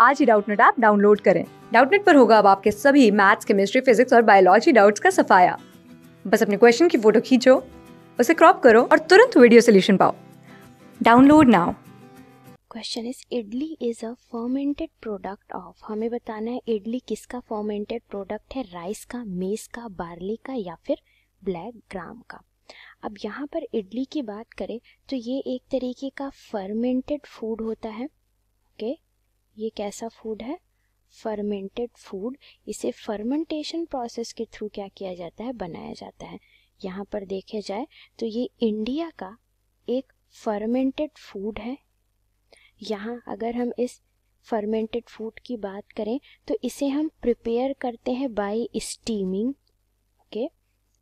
आज ही Doubtnut app download करें डाउटनेट पर होगा अब आपके सभी मैथ्स केमिस्ट्री फिजिक्स और बायोलॉजी डाउट्स का सफाया बस अपने क्वेश्चन की फोटो खींचो उसे क्रॉप करो और तुरंत वीडियो सोल्यूशन पाओ download now question is idli is a fermented product of हमें बताना है इडली किसका फर्मेंटेड प्रोडक्ट है राइस का मेज का बार्ली का या फिर ब्लैक ग्राम का अब यहाँ पर इडली की बात करें तो ये एक तरीके का फर्मेंटेड फूड होता है ओके okay? ये कैसा फूड है फर्मेंटेड फूड इसे फर्मेंटेशन प्रोसेस के थ्रू क्या किया जाता है बनाया जाता है यहाँ पर देखे जाए तो ये इंडिया का एक फर्मेंटेड फूड है यहाँ अगर हम इस फर्मेंटेड फूड की बात करें तो इसे हम प्रिपेयर करते हैं बाय स्टीमिंग ओके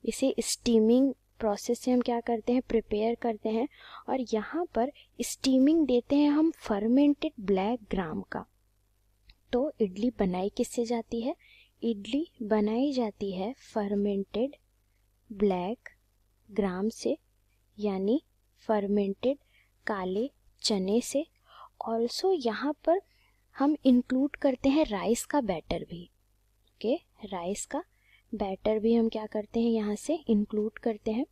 इसे स्टीमिंग प्रोसेस से हम क्या करते हैं प्रिपेयर करते हैं और यहाँ पर स्टीमिंग देते हैं हम फर्मेंटेड ब्लैक ग्राम का तो इडली बनाई किससे जाती है इडली बनाई जाती है फर्मेंटेड ब्लैक ग्राम से यानी फर्मेंटेड काले चने से ऑल्सो यहाँ पर हम इंक्लूड करते हैं राइस का बैटर भी ओके राइस का बैटर भी हम क्या करते हैं यहाँ से इंक्लूड करते हैं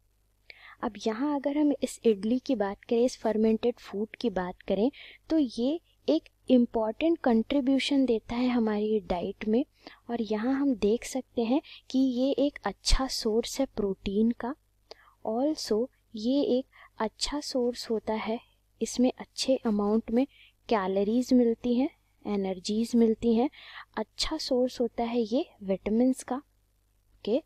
अब यहाँ अगर हम इस इडली की बात करें इस फर्मेंटेड फूड की बात करें तो ये एक इम्पॉर्टेंट कंट्रीब्यूशन देता है हमारी डाइट में और यहाँ हम देख सकते हैं कि ये एक अच्छा सोर्स है प्रोटीन का ऑल्सो ये एक अच्छा सोर्स होता है इसमें अच्छे अमाउंट में कैलोरीज मिलती हैं एनर्जीज मिलती हैं अच्छा सोर्स होता है ये विटामिनस का के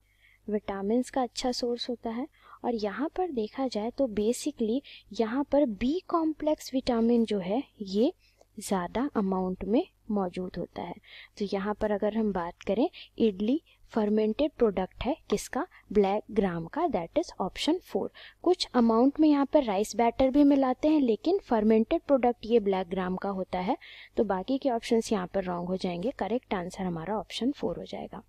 विटामिनस का अच्छा सोर्स होता है और यहाँ पर देखा जाए तो बेसिकली यहाँ पर बी कॉम्प्लेक्स विटामिन जो है ये ज़्यादा अमाउंट में मौजूद होता है तो यहाँ पर अगर हम बात करें इडली फर्मेंटेड प्रोडक्ट है किसका ब्लैक ग्राम का दैट इज ऑप्शन फोर कुछ अमाउंट में यहाँ पर राइस बैटर भी मिलाते हैं लेकिन फर्मेंटेड प्रोडक्ट ये ब्लैक ग्राम का होता है तो बाकी के ऑप्शंस यहाँ पर रॉन्ग हो जाएंगे करेक्ट आंसर हमारा ऑप्शन फोर हो जाएगा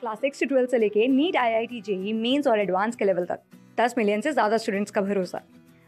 क्लास सिक्स से ट्वेल्थ से लेके NEET I I T JEE mains और एडवांस के लेवल तक दस मिलियन से ज़्यादा स्टूडेंट्स का भरोसा